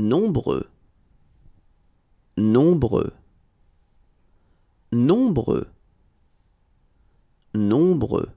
nombreux nombreux nombreux nombreux